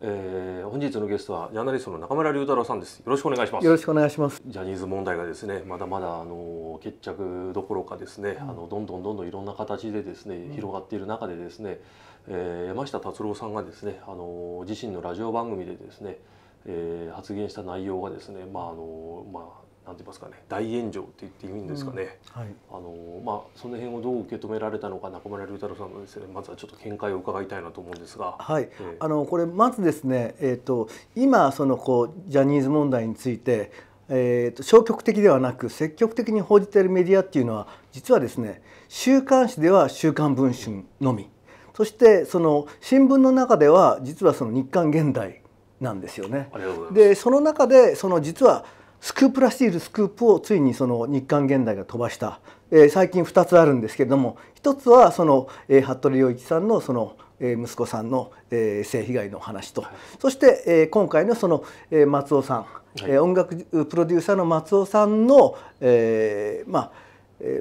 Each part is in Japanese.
えー、本日のゲストはジャーナリストの中村龍太郎さんですよろしくお願いしますよろしくお願いしますジャニーズ問題がですねまだまだあの決着どころかですね、うん、あのどんどんどんどんいろんな形でですね広がっている中でですね、うん、えー、山下達郎さんがですねあの自身のラジオ番組でですね、えー、発言した内容がですねまああのまあなんて言いますかね大炎上って言っていいんですかね、うん、はい、あのまあその辺をどう受け止められたのか中村龍太郎さんのですねまずはちょっと見解を伺いたいなと思うんですがはい、えー、あのこれまずですねえっ、ー、と今そのこうジャニーズ問題についてえーと、と消極的ではなく積極的に報じているメディアっていうのは実はですね週刊誌では「週刊文春」のみそしてその新聞の中では実はその日刊現代なんですよね。でその中でその実はスクープらしいスクープをついにその日刊現代が飛ばした、えー、最近2つあるんですけれども1つはその、えー、服部良一さんのその息子さんの性被害の話と、はい、そして今回のその松尾さん、はい、音楽プロデューサーの松尾さんの、えー、まあ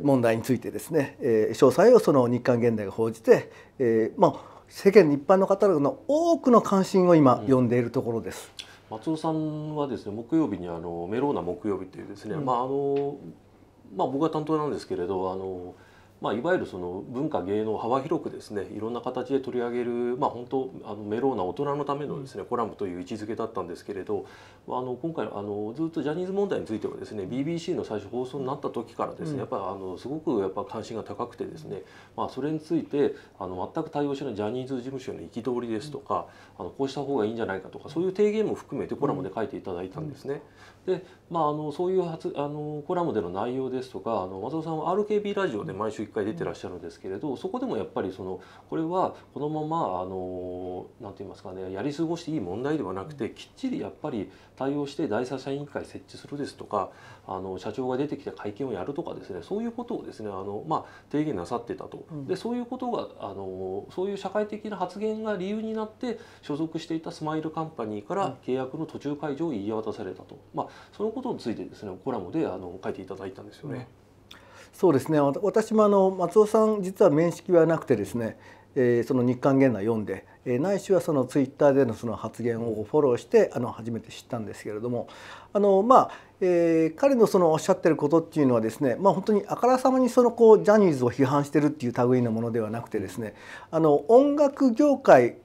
問題についてですね詳細をその日刊現代が報じて、えー、まあ世間一般の方の多くの関心を今呼んでいるところです。松尾さんはですね木曜日にあのメローナ木曜日っていうですね、うん、まああのまあ僕が担当なんですけれどあのまあ、いわゆるその文化芸能幅広くですねいろんな形で取り上げる、まあ、本当あのメローな大人のためのですね、コラムという位置づけだったんですけれどあの今回あのずっとジャニーズ問題についてはですね BBC の最初放送になった時からですね、うん、やっぱりあのすごくやっぱ関心が高くてですね、まあ、それについてあの全く対応しないジャニーズ事務所の憤りですとか、うん、あのこうした方がいいんじゃないかとかそういう提言も含めてコラムで書いていただいたんですね。うん、で、まあ、あのそういうあのコラムでの内容ですとかあの松尾さんは RKB ラジオで毎週1回出てらっしゃるんですけれどそこでもやっぱりそのこれはこのままあの何て言いますかねやり過ごしていい問題ではなくてきっちりやっぱり対応して第三者委員会設置するですとかあの社長が出てきて会見をやるとかですねそういうことをですねあの、まあ、提言なさってたと。でそういうことがあのそういう社会的な発言が理由になって所属していたスマイルカンパニーから契約の途中解除を言い渡されたと、まあ、そのことについてですねコラムであの書いていただいたんですよね。うんそうですね私もあの松尾さん実は面識はなくてですね、えー、その日刊現代読んで、えー、ないしはそのツイッターでのその発言をフォローしてあの初めて知ったんですけれどもあのまあ、えー、彼のそのおっしゃってることっていうのはですね、まあ、本当にあからさまにそのこうジャニーズを批判してるっていう類のものではなくてですねあの音楽業界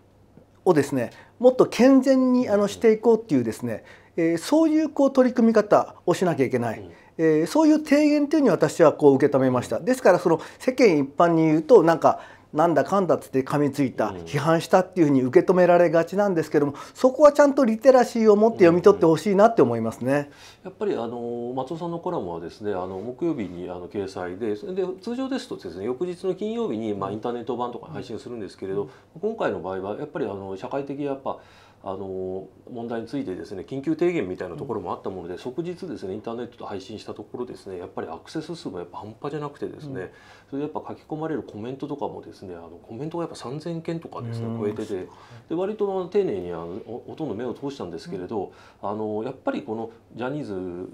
をですねもっと健全にあのしていこうっていうですね、えー、そういうこう取り組み方をしなきゃいけない。うんえー、そういう提言というに私はこう受け止めました。ですからその世間一般に言うとなんかなんだかんだっつって噛みついた、批判したっていうふうに受け止められがちなんですけどもそこはちゃんとリテラシーを持って読み取ってほしいなって思いますね、やっぱりあの松尾さんのコラムはですねあの木曜日にあの掲載でで通常ですとです、ね、翌日の金曜日に、まあ、インターネット版とか配信するんですけれど、今回の場合はやっぱりあの社会的やっぱあの問題についてですね緊急提言みたいなところもあったもので、うん、即日ですねインターネットで配信したところですねやっぱりアクセス数もやっぱ半端じゃなくてですね、うん、それやっぱ書き込まれるコメントとかもですねあのコメントがやっぱ3,000件とかですね、超えててで割と丁寧にあのほとんど目を通したんですけれど、あのやっぱりこのジャニー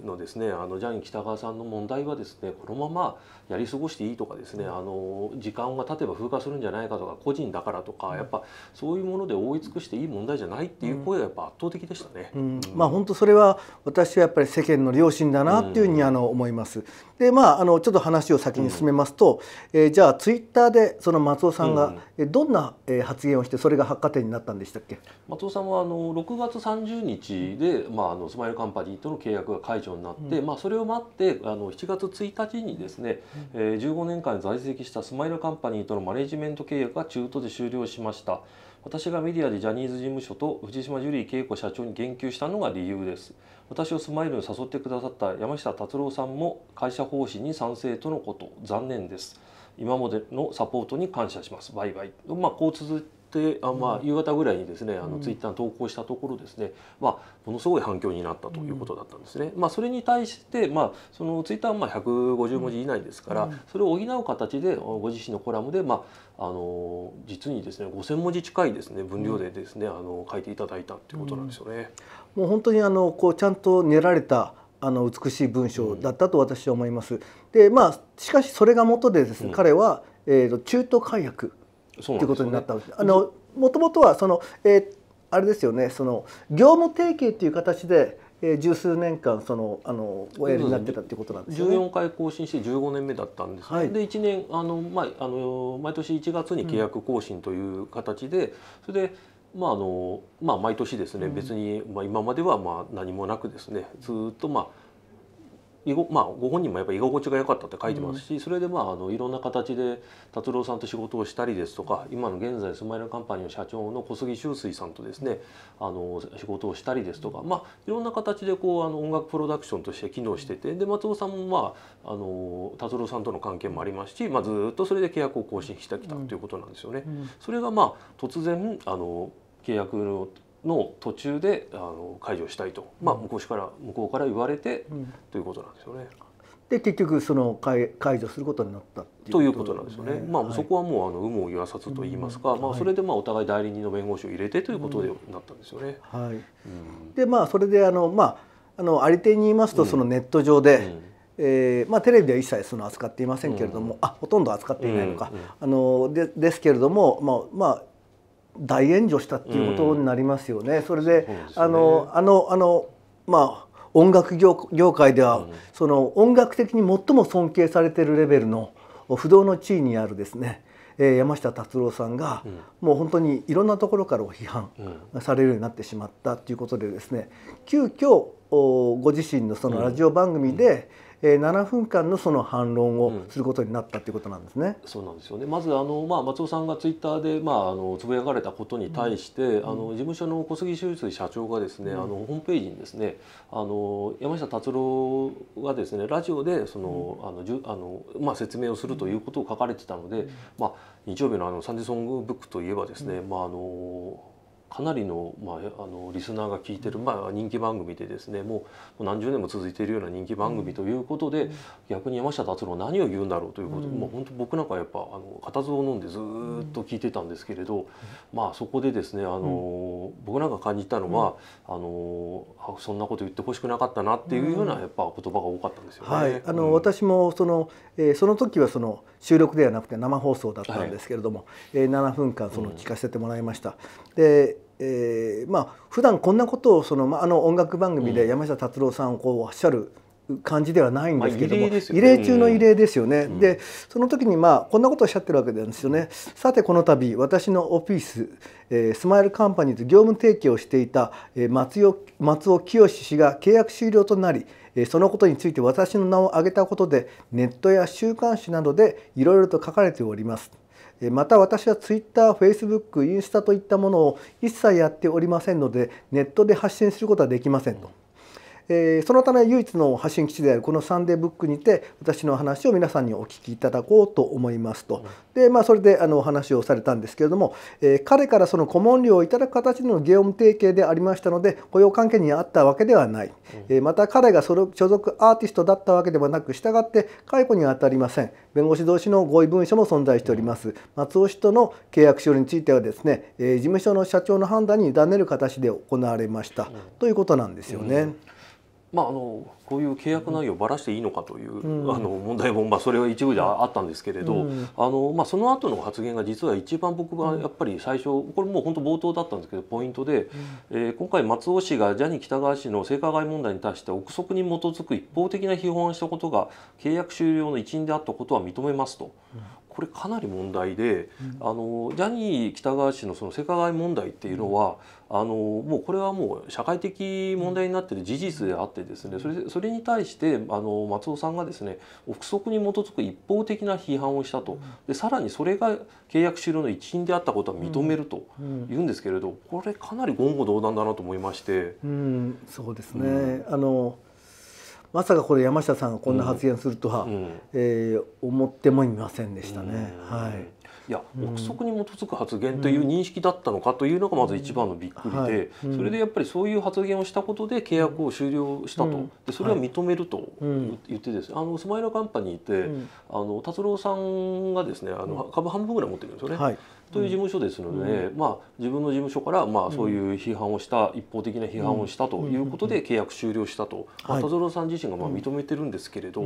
ズのですねあのジャニー喜多川さんの問題はですねこのままやり過ごしていいとかですねあの時間が経てば風化するんじゃないかとか個人だからとかやっぱそういうもので覆い尽くしていい問題じゃないっていう声がやっぱ圧倒的でしたね。まあ本当それは私はやっぱり世間の良心だなっていうふうにあの思います。でまああのちょっと話を先に進めますと、えー、じゃあツイッターでその松尾さんがどんな発言をしてそれが発火点になったんでしたっけ？松尾さんはあの6月30日でまああのスマイルカンパニーとの契約が解除になって、まあそれを待ってあの7月1日にですね、えー、15年間在籍したスマイルカンパニーとのマネジメント契約が中途で終了しました。私がメディアでジャニーズ事務所と藤島ジュリー景子社長に言及したのが理由です私をスマイルに誘ってくださった山下達郎さんも会社方針に賛成とのこと残念です今までのサポートに感謝しますバイバイまあこう続ってあ、まあ、夕方ぐらいにですねあのツイッターに投稿したところですね、まあ、ものすごい反響になったということだったんですね。まあ、それに対して、まあ、そのツイッターはまあ150文字以内ですから、それを補う形でご自身のコラムで、まあ、あの実にですね5,000文字近いですね分量でですね、あの書いていただいたということなんですよね。もう本当にあのこうちゃんと練られたあの美しい文章だったと私は思います。でまあしかしそれが元でですね、彼は、えー、と中途解約ということになったわけです。もともとはその、えー、あれですよねその業務提携という形でえー、十数年間そのあのおやりになってたってことなんですね。14回更新して15年目だったんです、はい、で1年あの、まあ、あの毎年1月に契約更新という形で、うん、それで。まああのまあ、毎年ですね、別に、まあ、今まではまあ何もなくですねずっと、まあ、まあ、ご本人もやっぱり居心地が良かったって書いてますし、うん、それでまああのいろんな形で達郎さんと仕事をしたりですとか今の現在スマイルカンパニーの社長の小杉周水さんとですねあの仕事をしたりですとか、まあ、いろんな形でこうあの音楽プロダクションとして機能しててで松尾さんも、まあ、あの達郎さんとの関係もありますし、まあ、ずっとそれで契約を更新してきたということなんですよね。うんうん、それがまあ突然あの契約の途中であの解除したいと、まあ、向こうから向こうから言われて、ということなんですよね。で結局その解解除することになったということなんですよね。まあそこはもうあの有無を言わさずと言いますか、まあそれでまあお互い代理人の弁護士を入れてということでなったんですよね。はい。でまあそれであのまああのあり手に言いますとそのネット上で、えーまあ、テレビでは一切その扱っていませんけれども、うん、あほとんど扱っていないのか、うんうん、あのでですけれども、まあまあ、大炎上したっていうことになりますよね。うん、それで、ね、あのあのあのまあ音楽業業界では、うん、その音楽的に最も尊敬されてるレベルの不動の地位にあるですね、えー、山下達郎さんが、うん、もう本当にいろんなところから批判されるようになってしまったということでですね急遽ご自身のそのラジオ番組で、えー、7分間のその反論をすることになったということなんですね。うん、そうなんですよねまずあの、まあ、松尾さんがツイッターで、まあ、あのつぶやかれたことに対して、うん、あの事務所の小杉修一社長がですね、うん、あのホームページにですねあの山下達郎がですねラジオでその、あのじゅあの、まあ、説明をするということを書かれてたので、まあ、日曜日のあのサンディソングブックといえばですね、まああのかなりの,、まあ、あのリスナーが聞いてる、まあ、人気番組でですねもう何十年も続いているような人気番組ということで、うん、逆に山下達郎何を言うんだろうということうん、もう本当僕なんかやっぱあの固唾を飲んでずっと聞いてたんですけれど、うん、まあそこでですねあの、僕なんか感じたのは、あのそんなこと言ってほしくなかったなっていうようなやっぱ言葉が多かったんですよね。はい、あの私もその、えー、その時はその収録ではなくて生放送だったんですけれども、はい、えー、7分間その聞かせてもらいました。でえー、まあ普段こんなことをその、まあ、あの音楽番組で山下達郎さんをこうおっしゃる感じではないんですけども、まあ、異例異例中の異例ですよね、うん、でその時にまあこんなことをおっしゃってるわけなんですよねさてこの度私のオフィス、えー、スマイルカンパニーズ業務提携をしていた、え松尾松尾清氏が契約終了となりそのことについて私の名を挙げたことでネットや週刊誌などでいろいろと書かれております。また私は Twitter、Facebook、インスタといったものを一切やっておりませんのでネットで発信することはできませんと。えー、そのため唯一の発信基地であるこのサンデーブックにて私の話を皆さんにお聞きいただこうと思いますと、でまあ、それであのお話をされたんですけれども、えー、彼からその顧問料をいただく形での業務提携でありましたので雇用関係にあったわけではない、えー、また彼がその所属アーティストだったわけではなくしたがって解雇にあ当たりません弁護士同士の合意文書も存在しております、松尾氏との契約書についてはですね、え事務所の社長の判断に委ねる形で行われました、ということなんですよね。まあ、あのこういう契約内容をばらしていいのかという、うん、あの問題も、まあ、それは一部であったんですけれど、うん、あのまあ、その後の発言が実は一番僕はやっぱり最初これもう本当冒頭だったんですけどポイントで、うん、えー、今回松尾氏がジャニー喜多川氏の性加害問題に対して憶測に基づく一方的な批判をしたことが契約終了の一因であったことは認めますと。これかなり問題で、あのジャニー喜多川氏のその性加害問題っていうのは、あのもうこれはもう社会的問題になっている事実であってですねそれそれに対してあの松尾さんがですね憶測に基づく一方的な批判をしたとでさらにそれが契約終了の一因であったことは認めると言うんですけれどこれかなり言語道断だなと思いまして。うん、そうですね、うん、あのまさかこれ山下さんがこんな発言するとは、うんうん、えー、思ってもみませんでしたね。はいいや憶測に基づく発言という認識だったのかというのがまず一番のびっくりで、それでやっぱりそういう発言をしたことで契約を終了したと、でそれは認めると言ってですね、あのスマイルカンパニーってあの達郎さんがですねあの株半分ぐらい持ってるんですよね。という事務所ですので、まあ、自分の事務所からまあそういう批判をした、一方的な批判をしたということで契約終了したと、まあ、さん自身がまあ認めてるんですけれど、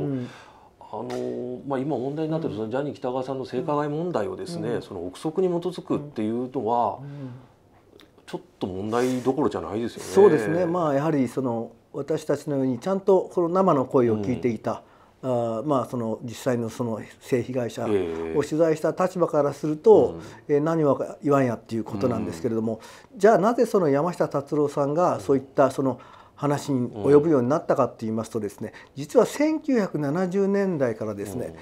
あのまあ、今問題になってるそのジャニー喜多川さんの性加害問題をですね、うん、その憶測に基づくっていうのは、うんちょっと問題どころじゃないですよね。そうですね、まあ、やはりその私たちのようにちゃんとこの生の声を聞いていた、うん、あまあ、その実際のその性被害者を取材した立場からすると、えー、えー、何を言わんやっていうことなんですけれども、じゃあなぜその山下達郎さんがそういったその、うん話に及ぶようになったかといいますとですね、実は1970年代からですね、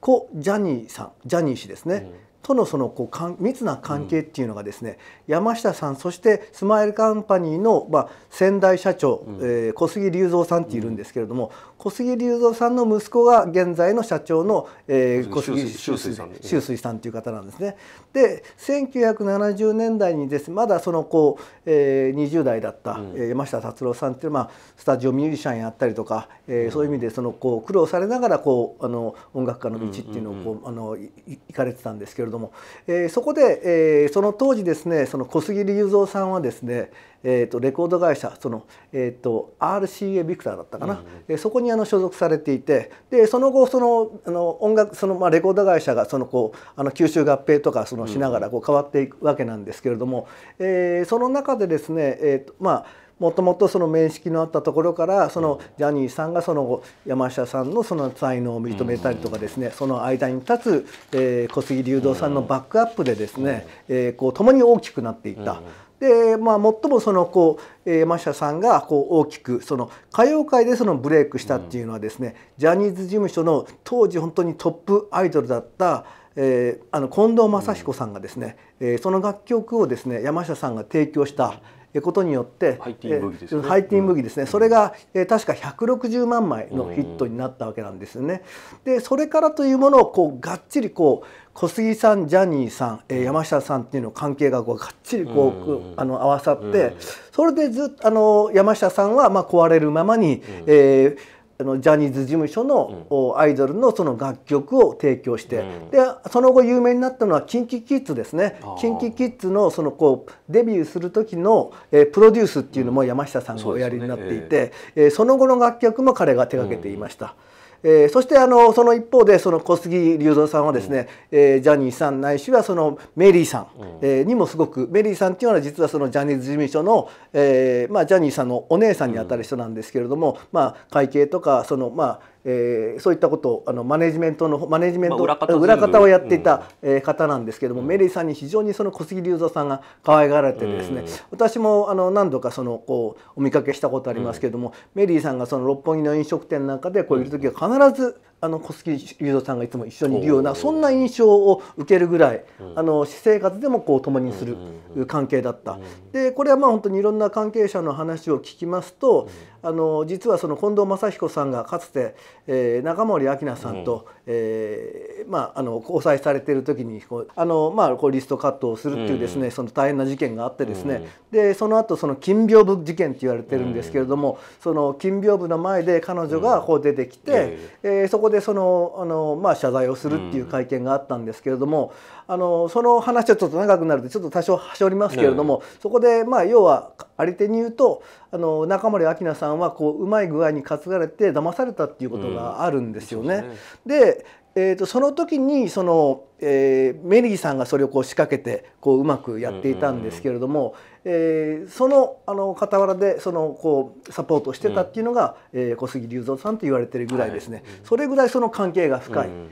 故ジャニーさんジャニー氏ですね、とのそのこう密な関係っていうのがですね、うん、山下さんそしてスマイルカンパニーの、まあ、先代社長、うん、えー、小杉隆三さんっているんですけれども、小杉隆三さんの息子が現在の社長の、えー、小杉修水さん水さんという方なんですね。で1970年代にですまだそのこう、えー、20代だった、うん、山下達郎さんっていう、まあ、スタジオミュージシャンやったりとか、えー、そういう意味でそのこう苦労されながらこうあの音楽家の道っていうのをこう、あの行かれてたんですけれども、えー、そこで、えー、その当時ですねその小杉隆三さんはですねえーと、レコード会社その、えーと、と RCA ビクターだったかな、うん、そこにあの所属されていてでその後そのあの音楽その、まあ、レコード会社がそのこうあの吸収合併とかそのしながらこう変わっていくわけなんですけれども、うん、えー、その中でですね、えーとまあもともとその面識のあったところからそのジャニーさんがその山下さんのその才能を認めたりとかですねその間に立つえ小杉隆三さんのバックアップでですねえこう共に大きくなっていったでまあ、最もそのこう、えー、マシャさんがこう大きくその歌謡界でそのブレイクしたっていうのはですね、ジャニーズ事務所の当時本当にトップアイドルだった、えー、あの近藤真彦さんがですね、えー、その楽曲をですね山下さんが提供した、ことによって、ハイティンブギですね。ハイティンブですね。それが、え確か160万枚のヒットになったわけなんですよね。で、それからというものをこうがっちりこう小杉さんジャニーさん、え山下さんっていうの関係がこうがっちりこう、うあの合わさって、それでずっとあの山下さんはまあ壊れるままに、うん、えーあのジャニーズ事務所の、うん、アイドルのその楽曲を提供して、うん、でその後有名になったのは KinKiKids ですね KinKiKids のそのこうデビューする時の、えー、プロデュースっていうのも山下さんがおやりになっていて、うん、そ、ね、えー、その後の楽曲も彼が手がけていました。うんえー、そしてあのその一方でその小杉隆三さんはですね、うん、えー、ジャニーさんないしはそのメリーさん、うん、えー、にもすごくメリーさんっていうのは実はそのジャニーズ事務所の、えーまあ、ジャニーさんのお姉さんにあたる人なんですけれども、うん、まあ、会計とかそのまあえー、そういったことをあのマネジメントのマネジメント、裏方裏方をやっていた、うん、え方なんですけども、うん、メリーさんに非常にその小杉隆三さんが可愛がられてですね、うん、私もあの何度かそのこうお見かけしたことありますけども、メリーさんがその六本木の飲食店なんかでこういう時は必ずあの小杉雄三さんがいつも一緒にいるようなそんな印象を受けるぐらい、あの私生活でもこう共にする関係だった。でこれはまあ本当にいろんな関係者の話を聞きますと、あの実はその近藤正彦さんがかつて、えー、中森明菜さんと、うん、えー、まあ、あの交際されてる時にこうあの、まあ、こうリストカットをするっていうですね、その大変な事件があってですね、でその後その金屏風事件って言われてるんですけれども、その金屏風の前で彼女がこう出てきて、えー、そこででそのあの、まあ、謝罪をするっていう会見があったんですけれども、うん、あのその話はちょっと長くなるとちょっと多少はしょりますけれども、うん、そこで、まあ、要はあり手に言うとあの中森明菜さんはこううまい具合に担がれて騙されたっていうことがあるんですよね。うん、で、ね、えーと、その時にその、えー、メリーさんがそれをこう仕掛けてこううまくやっていたんですけれども、うんうん、えー、そのあの傍らでそのこうサポートしてたっていうのが、うん、えー、小杉隆三さんと言われてるぐらいですね、はい、それぐらいその関係が深い。うん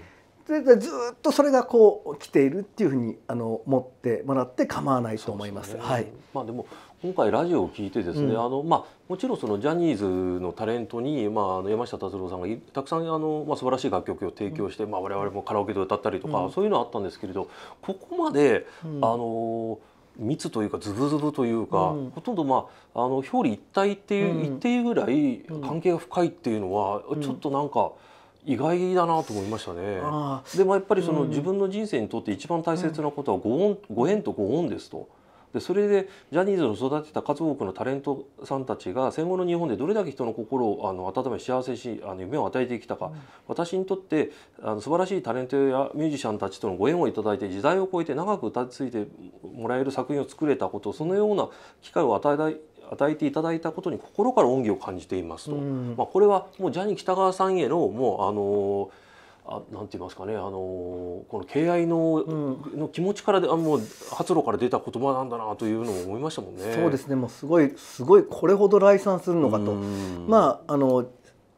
うん、でずっとそれがこう来ているっていうふうにあの持ってもらって構わないと思います。すね、はい。まあでも今回ラジオを聞いてですね、うん、あのまあ、もちろんそのジャニーズのタレントに、まあ、あの山下達郎さんがたくさんあの、まあ、素晴らしい楽曲を提供して、うん、まあ、我々もカラオケで歌ったりとか、うん、そういうのあったんですけれどここまで、あの密というかズブズブというか、うん、ほとんど、まあ、あの表裏一体っていう、うん、一定ぐらい関係が深いっていうのは、ちょっとなんか。意外だなと思いましたね。でもやっぱりその、自分の人生にとって一番大切なことはご恩ご縁とご恩ですと。でそれでジャニーズの育てた数多くのタレントさんたちが戦後の日本でどれだけ人の心をあの温め幸せしあの夢を与えてきたか、うん、私にとってあの素晴らしいタレントやミュージシャンたちとのご縁を頂いて時代を超えて長く歌い継いでもらえる作品を作れたことそのような機会を与え与えていただいたことに心から恩義を感じていますと、うん、まあ、これはもうジャニー喜多川さんへのもうあのーあなんて言いますかねあのこの敬愛のうん、の気持ちからであもう発露から出た言葉なんだなというのを思いましたもんね。そうですねもうすごいすごいこれほど来賛するのかと、まああの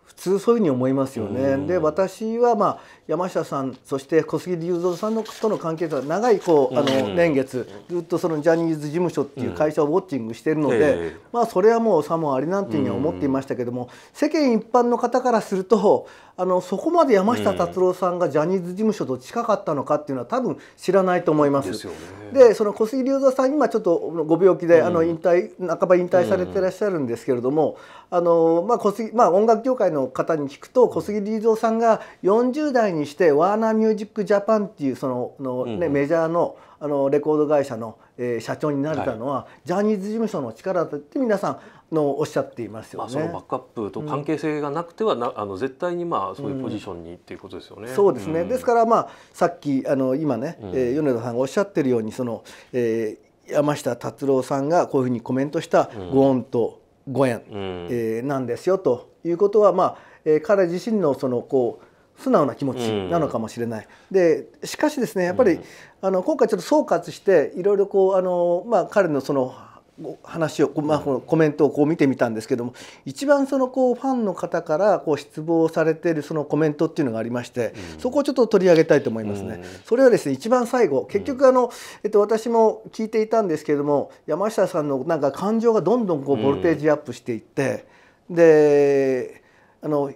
普通そういうふうに思いますよね。で私は、まあ、山下さんそして小杉隆三さんのとの関係とは長いこうあの年月ずっとそのジャニーズ事務所っていう会社をウォッチングしているので、まあ、それはもうさもありなんていうふうには思っていましたけども世間一般の方からするとあのそこまで山下達郎さんがジャニーズ事務所と近かったのかっていうのは多分知らないと思います。で、ね、その小杉隆三さん今ちょっとご病気で、うん、あの引退半ば引退されてらっしゃるんですけれども、うん、あのまあ小杉まあ音楽業界の方に聞くと小杉隆三さんが40代にしてワーナーミュージックジャパンっていうそののね、ね、うん、メジャーのあのレコード会社の、えー、社長になれたのは、はい、ジャニーズ事務所の力だって皆さんのおっしゃっていますよ、ね、まあ、そのバックアップと関係性がなくてはな、うん、あの絶対にまあそういうポジションに、っていうことですよね。そうですね、うん、ですからまあさっきあの今ね、えー、米田さんがおっしゃってるようにその、えー、山下達郎さんがこういうふうにコメントしたご恩とご縁、うん、えー、なんですよということはまあ、えー、彼自身のそのこう素直な気持ちなのかもしれない。うん、でしかしですねやっぱり、うん、あの今回ちょっと総括していろいろこうあの、まあ、彼のその話を、まあ、このコメントをこう見てみたんですけども一番そのこうファンの方からこう失望されているそのコメントっていうのがありまして、うん、そこをちょっと取り上げたいと思いますね。うん、それはですね一番最後結局あの、えっと、私も聞いていたんですけれども山下さんのなんか感情がどんどんこうボルテージアップしていって、うん、であの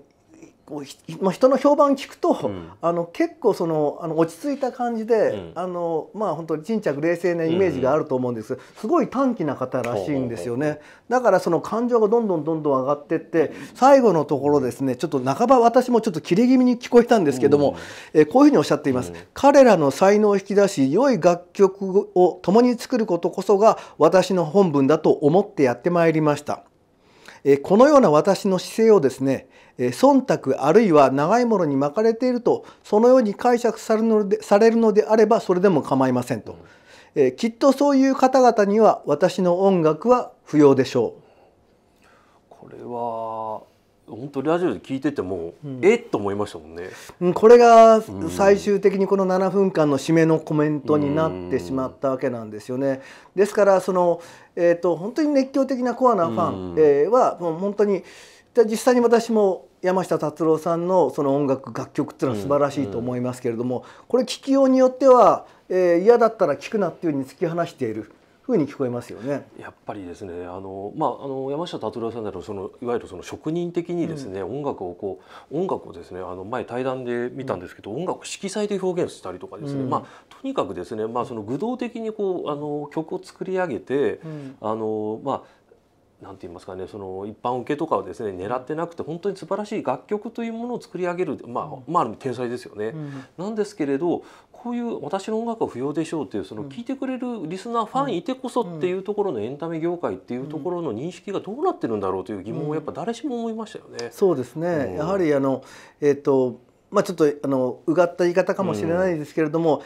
こうまあ、人の評判聞くと、うん、あの結構そのあの落ち着いた感じで、うん、あのまあ、本当に沈着冷静なイメージがあると思うんです、うすごい短気な方らしいんですよね、だからその感情がどんどんどんどん上がってって最後のところですねちょっと半ば私もちょっと切れ気味に聞こえたんですけども、えー、こういうふうにおっしゃっています、彼らの才能を引き出し良い楽曲を共に作ることこそが私の本分だと思ってやってまいりました。えー、このような私の姿勢をですね忖度あるいは長いものに巻かれているとそのように解釈されるのでされるのであればそれでも構いませんと、えきっとそういう方々には私の音楽は不要でしょう。これは本当ラジオで聞いてても、うん、えっと思いましたもんねこれが最終的にこの7分間の締めのコメントになってしまったわけなんですよね。ですからその、えーと、本当に熱狂的なコアなファン、えー、はもう本当に実際に私も山下達郎さんのその音楽楽曲っていうのは素晴らしいと思いますけれども、これ聞きようによっては、えー、嫌だったら聞くなっていうふうに突き放している。ふうに聞こえますよね。やっぱりですね、あのまああの山下達郎さんだどそのいわゆるその職人的にですね、うん、音楽をこう音楽をですね、あの前対談で見たんですけど、うん、音楽色彩で表現したりとかですね、うん、まあとにかくですね、まあその具体的にこうあの曲を作り上げて、あのまあんて言いますかねその一般受けとかをですね狙ってなくて本当に素晴らしい楽曲というものを作り上げる、まあ、まあ天才ですよね、うん、なんですけれどこういう「私の音楽は不要でしょう」っていうその聞いてくれるリスナー、うん、ファンいてこそっていうところのエンタメ業界っていうところの認識がどうなってるんだろうという疑問をやっぱ誰しも思いましたよね。そうですね、やはりあの、えーとまあ、ちょっとあのうがった言い方かもしれないですけれども、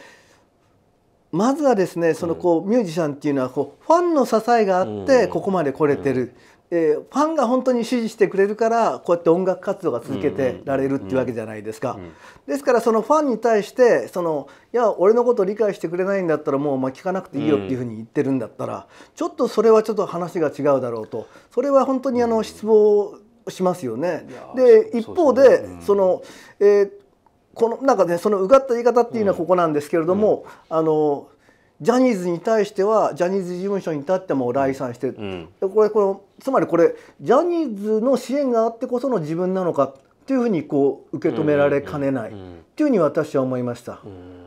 まずはですねそのこうミュージシャンっていうのはこうファンの支えがあってここまで来れてる、えー、ファンが本当に支持してくれるからこうやって音楽活動が続けてられるっていうわけじゃないですか。ですからそのファンに対してそのいや俺のことを理解してくれないんだったらもうまあ聞かなくていいよっていうふうに言ってるんだったらちょっとそれはちょっと話が違うだろうとそれは本当にあの失望しますよね。で一方でその、えーこのなんかねそのうがった言い方っていうのはここなんですけれども、うん、あのジャニーズに対してはジャニーズ事務所に立っても来賛してる、うん、これこのつまりこれジャニーズの支援があってこその自分なのかというふうにこう受け止められかねないというふうに私は思いました。うん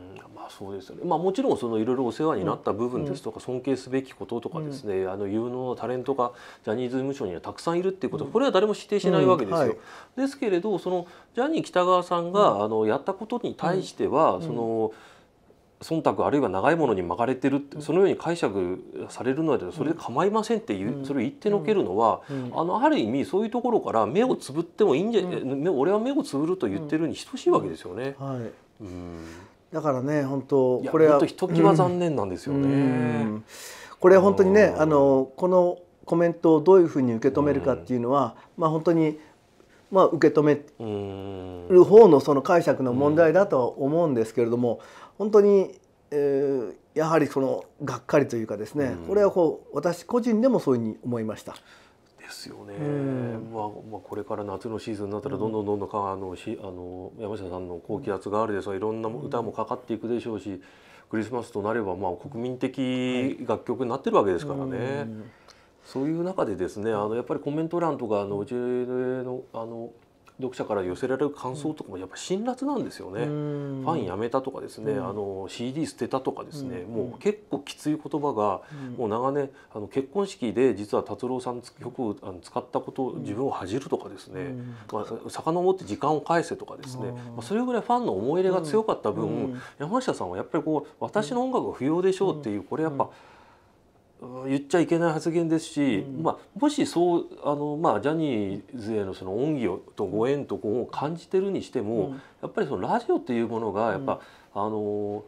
そうですよね、まあ、もちろんそのいろいろお世話になった部分ですとか、尊敬すべきこととかですね、うん、あの有能なタレントがジャニーズ事務所にはたくさんいるっていうこと、これは誰も否定しないわけですよ。うんはい、ですけれどそのジャニー喜多川さんが、あのやったことに対しては、その。忖度あるいは長いものに巻かれてるってそのように解釈されるのでそれで構いませんっていうそれを言ってのけるのはあのある意味そういうところから目をつぶってもいいんじゃ俺は目をつぶると言ってるに等しいわけですよね。うんだからね本当これは残念なんですよね。これ本当にねあのこのコメントをどういうふうに受け止めるかっていうのは、まあ本当にまあ受け止める方のその解釈の問題だとは思うんですけれども、本当に、えー、やはりそのがっかりというかですね、これはこう私個人でもそういうふうに思いました。ですよね、まあまあ、これから夏のシーズンになったらどんどんどんどんか、あのしあの山下さんの高気圧があるですがいろんな歌もかかっていくでしょうしクリスマスとなれば、まあ、国民的楽曲になってるわけですからね。そういう中でですねあのやっぱりコメント欄とかあのうちのあの読者から寄せられる感想とかもやっぱ辛辣なんですよね。ファンやめたとかですね、あの CD 捨てたとかですね、もう結構きつい言葉が、もう長年あの結婚式で実は達郎さんの曲をあの使ったことを自分を恥じるとかですね、まあ遡って時間を返せとかですね、まあ、それぐらいファンの思い入れが強かった分、山下さんはやっぱりこう私の音楽は不要でしょうっていう、これやっぱ、うん言っちゃいけない発言ですし、うん、まあ、もしそうあの、まあ、ジャニーズへのその恩義をとご縁とを感じてるにしても、うん、やっぱりそのラジオっていうものがやっぱ、うん、あの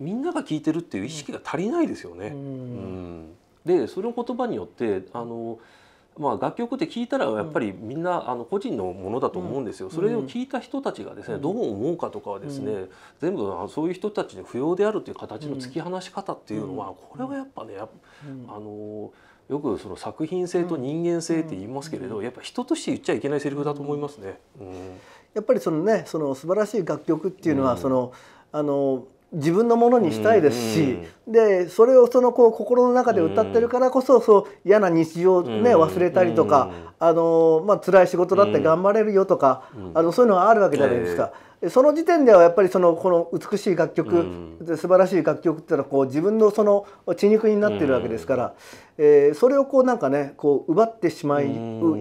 みんなが聞いてるっていう意識が足りないですよね。うんでその言葉によってあのまあ、楽曲って聞いたらやっぱりみんなあの個人のものだと思うんですよ、それを聞いた人たちがですねどう思うかとかはですね、全部そういう人たちに不要であるという形の突き放し方っていうのはこれはやっぱねあのよくその作品性と人間性って言いますけれど、やっぱ人として言っちゃいけないセリフだと思いますね。うん、やっぱりそのねその素晴らしい楽曲っていうのは、そのあの自分のものにしたいですし、うん、でそれをそのこう心の中で歌ってるからこそそう嫌な日常を、ね、忘れたりとか、うんあのまあ辛い仕事だって頑張れるよとか、あのそういうのがあるわけじゃないですか。えー、その時点ではやっぱりそのこの美しい楽曲、うん、素晴らしい楽曲っていうのはこう自分のその血肉になってるわけですから、うん、えー、それをこうなんかねこう奪ってしまう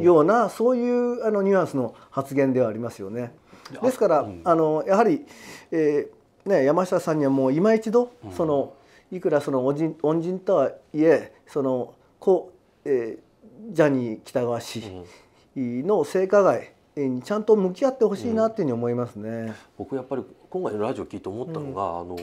ような、うん、そういうあのニュアンスの発言ではありますよね。ですから、あのやはり、えーね、山下さんにはもう今一度、うん、そのいくらその恩人恩人とはいえそのこう、えー、ジャニー喜多川氏の性加害にちゃんと向き合ってほしいなっていうふうに思いますね、僕やっぱり今回のラジオ聞いて思ったのが、うん、あの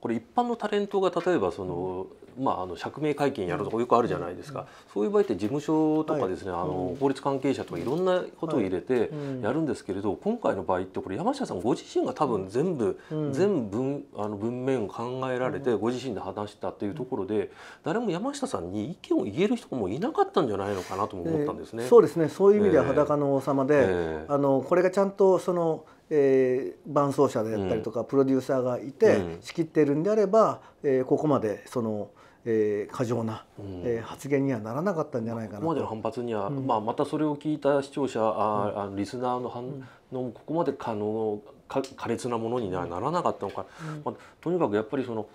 これ一般のタレントが例えばその、うん、まあ、あの釈明会見やるとかよくあるじゃないですか、うん、そういう場合って事務所とかですね、はい、あの法律関係者とかいろんなことを入れてやるんですけれど、はい、今回の場合ってこれ山下さんご自身が多分全部、全文あの文面を考えられてご自身で話したっていうところで、誰も山下さんに意見を言える人もいなかったんじゃないのかなとも思ったんですね。えー、そうですねそういう意味では裸の王様で、えー、あのこれがちゃんとそのえー、伴奏者であったりとか、プロデューサーがいて、仕切っているんであれば、えー、ここまでその。えー、過剰な、うん、えー、発言にはならなかったんじゃないかなここまでの反発には、うん、まあ、またそれを聞いた視聴者あ、うん、あリスナーの反、うん、のここまで可能か苛烈なものにはならなかったのか、まあ、とにかくやっぱりその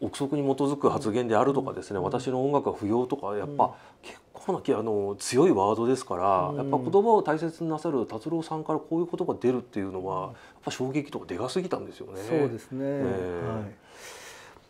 憶測に基づく発言であるとかですね、私の音楽は不要とかやっぱ結ほなきあの強いワードですから、うん、やっぱ言葉を大切になさる達郎さんからこういう言葉が出るっていうのは、やっぱ衝撃とかでかすぎたんですよね。そうですね。ねはい。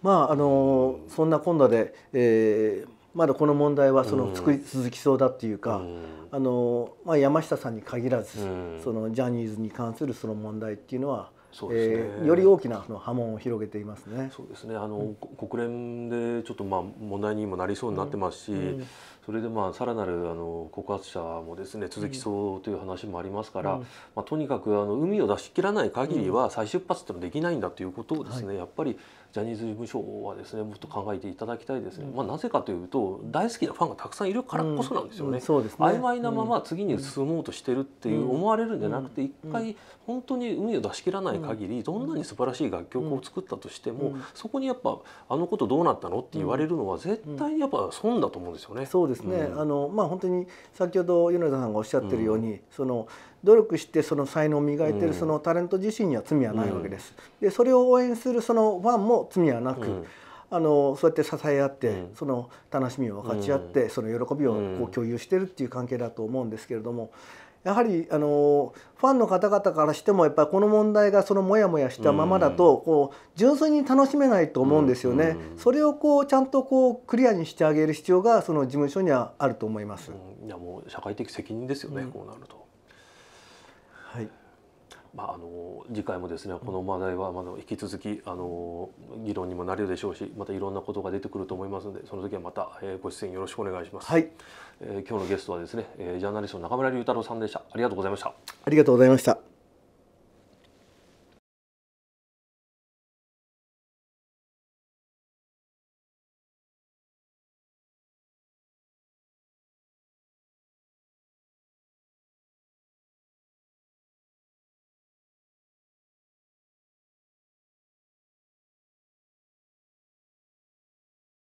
まああのそんな今度で、えー、まだこの問題はその作り続きそうだっていうか、うん、あのまあ山下さんに限らず、うん、そのジャニーズに関するその問題っていうのは。そうですね、えー、より大きな波紋を広げていますね。そうですね。あの、うん、国連でちょっとまあ問題にもなりそうになってますし、うん、それでまあさらなるあの告発者もですね続きそうという話もありますから、うん、まあ、とにかくあの海を出し切らない限りは再出発ってのはできないんだということをですね、はい、やっぱりジャニーズ事務所はですねもっと考えていただきたいですね、うん、まあ、なぜかというと大好きなファンがたくさんいるからこそなんですよねうんね、曖昧なまま次に進もうとしてるっていう思われるんじゃなくて一回本当に海を出し切らない限りどんなに素晴らしい楽曲を作ったとしてもそこにやっぱあのことどうなったのって言われるのは絶対にやっぱ損だと思うんですよね。そうですですね、うん、あのまあ、本当に先ほど米田さんがおっしゃってるように、うん、その努力してその才能を磨いてるそのタレント自身には罪はないわけです。でそれを応援するそのファンも罪はなく、あのそうやって支え合って、その楽しみを分かち合って、その喜びをこう共有してるっていう関係だと思うんですけれども、やはりあのファンの方々からしてもやっぱりこの問題がそのモヤモヤしたままだとこう純粋に楽しめないと思うんですよね。それをこうちゃんとこうクリアにしてあげる必要がその事務所にはあると思います。いやもう社会的責任ですよね、こうなると。はい。まあ、あの次回もですねこの話題はまだ引き続きあの議論にもなるでしょうしまたいろんなことが出てくると思いますのでその時はまた、えご出演よろしくお願いします。はいえー、今日のゲストはですね、えー、ジャーナリスト中村龍太郎さんでしたありがとうございましたありがとうございました